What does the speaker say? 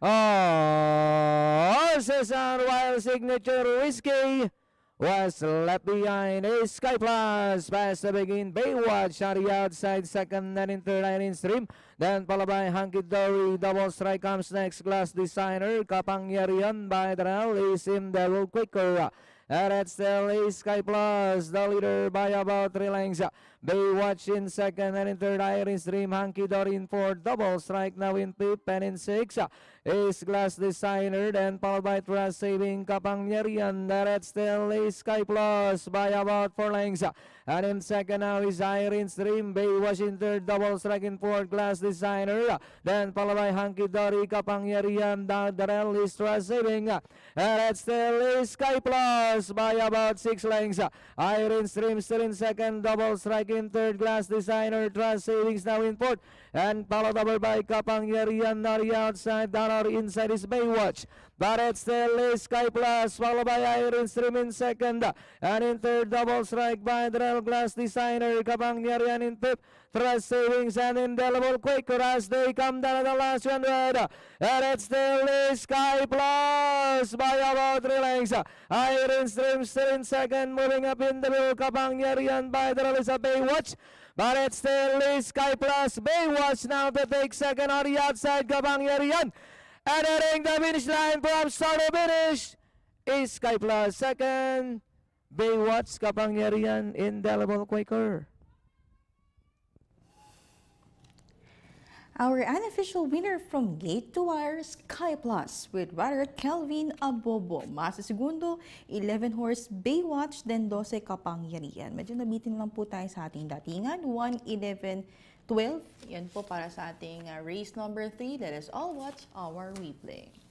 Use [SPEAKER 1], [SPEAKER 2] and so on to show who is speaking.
[SPEAKER 1] Artisan oh, Wild Signature Whiskey was left behind. A Sky Plus pass to begin. Baywatch on the outside, second and in third and in stream. Then followed by Hunky Dory. Double strike comes next. Glass Designer. Kapangyarihan by the rally is in quicker. And it's still a Sky Plus, the leader by about three lengths. They watch in second and in third Iris Dream Hunky Dory in fourth, double strike now in fifth and in six Ace Glass Designer then followed by Trust Saving Kapangyarihan that at still is Sky Plus by about four lengths and in second now is Iris Dream Bay was in third double strike in fourth Glass Designer then followed by Hunky Dory the Red is Trust Saving and at still is Sky Plus by about six lengths Iris Dream still in second double strike Inter third class designer trust savings now in port. And followed over by kapangyarian Nari outside, Danar inside is Baywatch. Barrett still is Sky Plus, followed by Iron Stream in second. And in third, double strike by rail Glass Designer, kapangyarian in fifth. Trust savings and indelible Quaker as they come down at the last 100. And it's still is Sky Plus goes by about 3 lengths. Iron Stream still in second, moving up in the blue. Kapangyarihan by the release of Baywatch. But it's still Lee Sky Plus. Baywatch now to take second on the outside. Kapangyarihan entering the finish line from start to finish. Is Sky Plus second. Baywatch Kapangyarihan, indelible Quaker.
[SPEAKER 2] Our unofficial winner from Gate to Wire, Sky Plus, with rider Kelvin Abobo. Mas segundo, 11 horse Baywatch, then 12 kapangyarihan. Medyo nabitin lang po tayo sa ating datingan, 1 11 12. Yan po para sa ating uh, race number 3. Let us all watch our replay.